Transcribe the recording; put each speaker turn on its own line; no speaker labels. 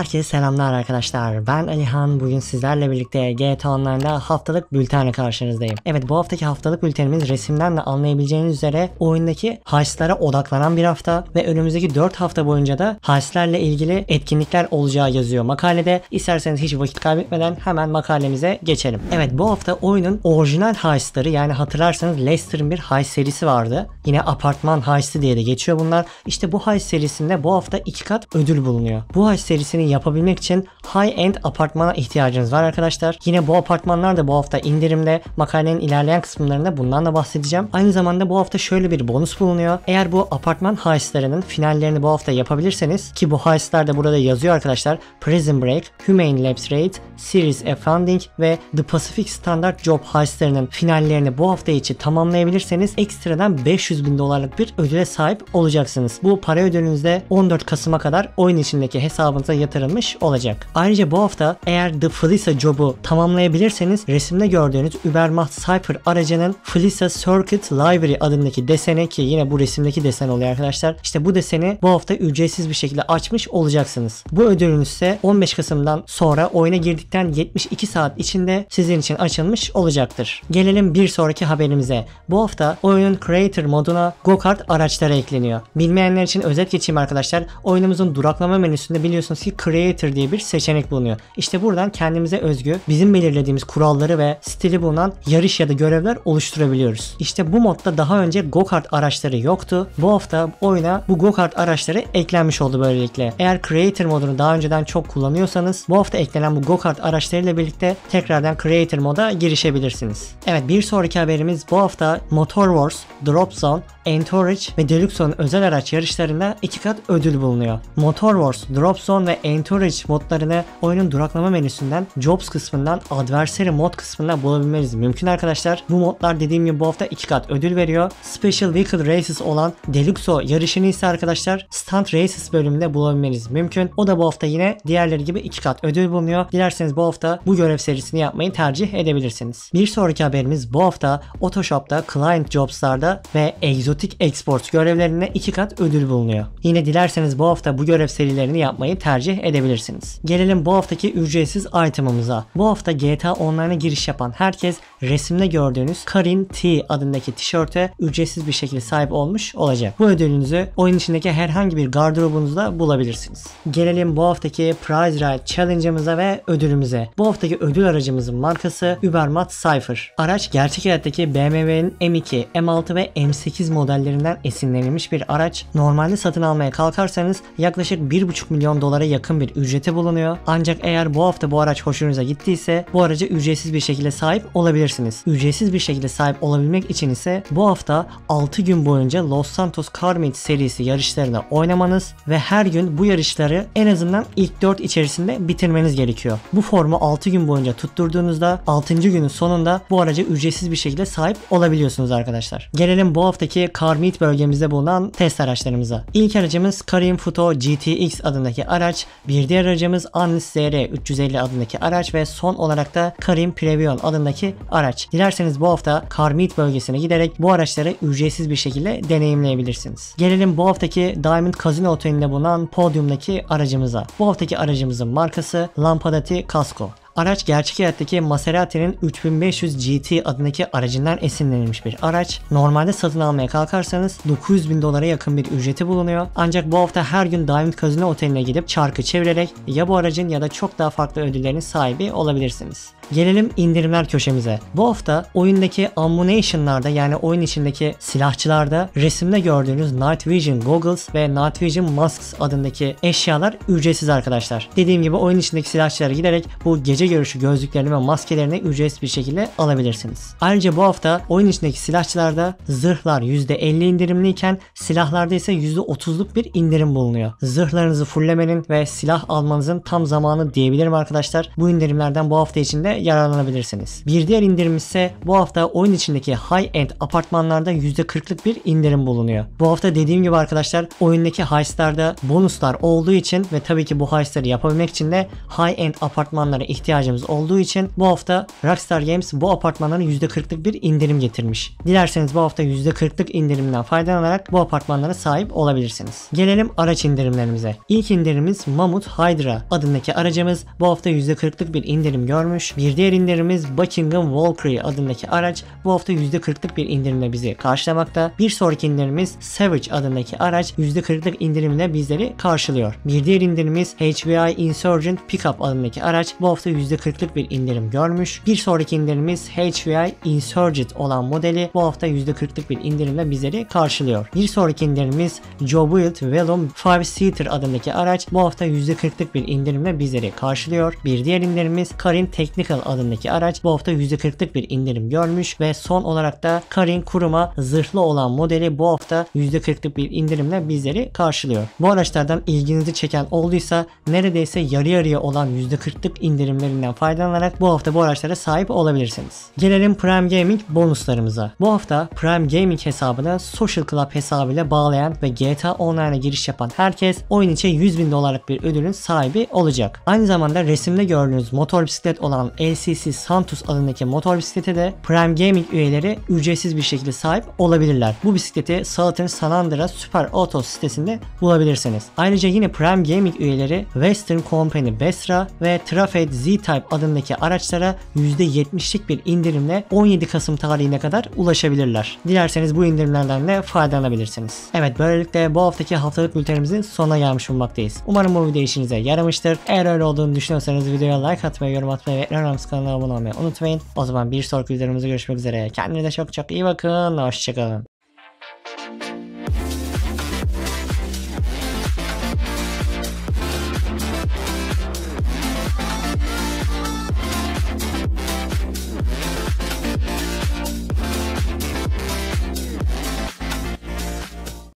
Herkese selamlar arkadaşlar. Ben Alihan. Bugün sizlerle birlikte GTA Online'da haftalık bültenle karşınızdayım. Evet bu haftaki haftalık bültenimiz resimden de anlayabileceğiniz üzere oyundaki heistlere odaklanan bir hafta ve önümüzdeki 4 hafta boyunca da heistlerle ilgili etkinlikler olacağı yazıyor makalede. İsterseniz hiç vakit kaybetmeden hemen makalemize geçelim. Evet bu hafta oyunun orijinal heistları yani hatırlarsanız Leicester'ın bir heist serisi vardı. Yine apartman heisti diye de geçiyor bunlar. İşte bu heist serisinde bu hafta iki kat ödül bulunuyor. Bu heist serisinin yapabilmek için high-end apartmana ihtiyacınız var arkadaşlar. Yine bu apartmanlar da bu hafta indirimde. Makalenin ilerleyen kısımlarında bundan da bahsedeceğim. Aynı zamanda bu hafta şöyle bir bonus bulunuyor. Eğer bu apartman heistlerinin finallerini bu hafta yapabilirseniz ki bu heistler de burada yazıyor arkadaşlar. Prison Break, Humane Labs Raid, Series A Funding ve The Pacific Standard Job Heist'lerinin finallerini bu hafta içi tamamlayabilirseniz ekstradan 500 bin dolarlık bir ödüle sahip olacaksınız. Bu para ödülünüz de 14 Kasım'a kadar oyun içindeki hesabınıza yatırılmış olacak. Ayrıca bu hafta eğer The Felisa Job'u tamamlayabilirseniz resimde gördüğünüz Ubermacht Cypher aracının Felisa Circuit Library adındaki desene ki yine bu resimdeki desen oluyor arkadaşlar. İşte bu deseni bu hafta ücretsiz bir şekilde açmış olacaksınız. Bu ödülünüz ise 15 Kasım'dan sonra oyuna girdik geçtikten 72 saat içinde sizin için açılmış olacaktır. Gelelim bir sonraki haberimize. Bu hafta oyunun Creator moduna go-kart araçları ekleniyor. Bilmeyenler için özet geçeyim arkadaşlar. Oyunumuzun duraklama menüsünde biliyorsunuz ki Creator diye bir seçenek bulunuyor. İşte buradan kendimize özgü bizim belirlediğimiz kuralları ve stili bulunan yarış ya da görevler oluşturabiliyoruz. İşte bu modda daha önce go-kart araçları yoktu. Bu hafta oyuna bu go-kart araçları eklenmiş oldu böylelikle. Eğer Creator modunu daha önceden çok kullanıyorsanız bu hafta eklenen bu go-kart araçlarıyla birlikte tekrardan Creator moda girişebilirsiniz. Evet bir sonraki haberimiz bu hafta Motor Wars, Drop Zone, Entourage ve Deluxe'un özel araç yarışlarında iki kat ödül bulunuyor. Motor Wars, Drop Zone ve Entourage modlarını oyunun duraklama menüsünden Jobs kısmından Adversary mod kısmından bulabilmeniz mümkün arkadaşlar. Bu modlar dediğim gibi bu hafta iki kat ödül veriyor. Special Vehicle Races olan Deluxe yarışını ise arkadaşlar Stunt Races bölümünde bulabilmeniz mümkün. O da bu hafta yine diğerleri gibi iki kat ödül bulunuyor. Dilerseniz isterseniz bu hafta bu görev serisini yapmayı tercih edebilirsiniz. Bir sonraki haberimiz bu hafta Photoshop'ta Client Jobs'larda ve Exotic Export görevlerine iki kat ödül bulunuyor. Yine dilerseniz bu hafta bu görev serilerini yapmayı tercih edebilirsiniz. Gelelim bu haftaki ücretsiz item'ımıza. Bu hafta GTA Online'a giriş yapan herkes resimde gördüğünüz Karin T adındaki tişörte ücretsiz bir şekilde sahip olmuş olacak. Bu ödülünüzü oyun içindeki herhangi bir gardırobunuzda bulabilirsiniz. Gelelim bu haftaki Prize Ride Challenge'ımıza ve ödül sürümüze. Bu haftaki ödül aracımızın markası Übermatt Cypher. Araç gerçek hayattaki BMW'nin M2, M6 ve M8 modellerinden esinlenilmiş bir araç. Normalde satın almaya kalkarsanız yaklaşık 1,5 milyon dolara yakın bir ücreti bulunuyor. Ancak eğer bu hafta bu araç hoşunuza gittiyse bu aracı ücretsiz bir şekilde sahip olabilirsiniz. Ücretsiz bir şekilde sahip olabilmek için ise bu hafta 6 gün boyunca Los Santos Car Meet serisi yarışlarına oynamanız ve her gün bu yarışları en azından ilk 4 içerisinde bitirmeniz gerekiyor. Bu bu formu 6 gün boyunca tutturduğunuzda 6. günün sonunda bu araca ücretsiz bir şekilde sahip olabiliyorsunuz arkadaşlar. Gelelim bu haftaki Carmeet bölgemizde bulunan test araçlarımıza. İlk aracımız Karim Futo GTX adındaki araç, bir diğer aracımız Anis ZR 350 adındaki araç ve son olarak da Karim Previon adındaki araç. Dilerseniz bu hafta Carmeet bölgesine giderek bu araçları ücretsiz bir şekilde deneyimleyebilirsiniz. Gelelim bu haftaki Diamond Casino Oteli'nde bulunan Podium'daki aracımıza. Bu haftaki aracımızın markası Lampadati kasko. Araç gerçek hayattaki Maserati'nin 3500 GT adındaki aracından esinlenilmiş bir araç. Normalde satın almaya kalkarsanız 900 bin dolara yakın bir ücreti bulunuyor. Ancak bu hafta her gün Diamond Casino Oteli'ne gidip çarkı çevirerek ya bu aracın ya da çok daha farklı ödüllerin sahibi olabilirsiniz. Gelelim indirimler köşemize. Bu hafta oyundaki ammunition'larda yani oyun içindeki silahçılarda resimde gördüğünüz Night Vision Goggles ve Night Vision Masks adındaki eşyalar ücretsiz arkadaşlar. Dediğim gibi oyun içindeki silahçılara giderek bu gece görüşü gözlüklerini ve maskelerini ücretsiz bir şekilde alabilirsiniz. Ayrıca bu hafta oyun içindeki silahçılarda zırhlar %50 indirimliyken silahlarda ise %30'luk bir indirim bulunuyor. Zırhlarınızı fullemenin ve silah almanızın tam zamanı diyebilirim arkadaşlar. Bu indirimlerden bu hafta içinde yararlanabilirsiniz. Bir diğer indirim ise bu hafta oyun içindeki high-end apartmanlarda %40'lık bir indirim bulunuyor. Bu hafta dediğim gibi arkadaşlar oyundaki heistlarda bonuslar olduğu için ve tabii ki bu heistleri yapabilmek için de high-end apartmanlara ihtiyacımız olduğu için bu hafta Rockstar Games bu apartmanlara %40'lık bir indirim getirmiş. Dilerseniz bu hafta %40'lık indirimden faydalanarak bu apartmanlara sahip olabilirsiniz. Gelelim araç indirimlerimize. İlk indirimimiz Mamut Hydra adındaki aracımız bu hafta %40'lık bir indirim görmüş. Bir bir diğer indirimimiz Buckingham Valkyrie adındaki araç bu hafta %40'lık bir indirimle bizi karşılamakta. Bir sonraki indirimimiz Savage adındaki araç %40'lık indirimle bizleri karşılıyor. Bir diğer indirimimiz HVI Insurgent Pickup adındaki araç bu hafta %40'lık bir indirim görmüş. Bir sonraki indirimimiz HVI Insurgent olan modeli bu hafta %40'lık bir indirimle bizleri karşılıyor. Bir sonraki indirimimiz Joe Velum 5-Seater adındaki araç bu hafta %40'lık bir indirimle bizleri karşılıyor. Bir diğer indirimimiz Karin Technical alımdaki araç bu hafta %40'lık bir indirim görmüş ve son olarak da Karin Kuruma zırhlı olan modeli bu hafta %40'lık bir indirimle bizleri karşılıyor. Bu araçlardan ilginizi çeken olduysa neredeyse yarı yarıya olan %40'lık indirimlerinden faydalanarak bu hafta bu araçlara sahip olabilirsiniz. Gelelim Prime Gaming bonuslarımıza. Bu hafta Prime Gaming hesabını Social Club hesabıyla bağlayan ve GTA Online'a giriş yapan herkes oyun için 100 bin dolarlık bir ödülün sahibi olacak. Aynı zamanda resimde gördüğünüz motor bisiklet olan LCC Santos adındaki motor bisiklete de Prime Gaming üyeleri ücretsiz bir şekilde sahip olabilirler. Bu bisikleti Salatin San Andreas Super Autos sitesinde bulabilirsiniz. Ayrıca yine Prime Gaming üyeleri Western Company Besra ve Trafed Z-Type adındaki araçlara %70'lik bir indirimle 17 Kasım tarihine kadar ulaşabilirler. Dilerseniz bu indirimlerden de faydalanabilirsiniz. Evet böylelikle bu haftaki haftalık bültenimizin sonuna gelmiş bulunmaktayız. Umarım bu video işinize yaramıştır. Eğer öyle olduğunu düşünüyorsanız videoya like atmayı, yorum atmayı ve Rocks kanalına abone olmayı unutmayın. O zaman bir sonraki videomuzda görüşmek üzere. Kendinize çok çok iyi bakın. Hoşçakalın.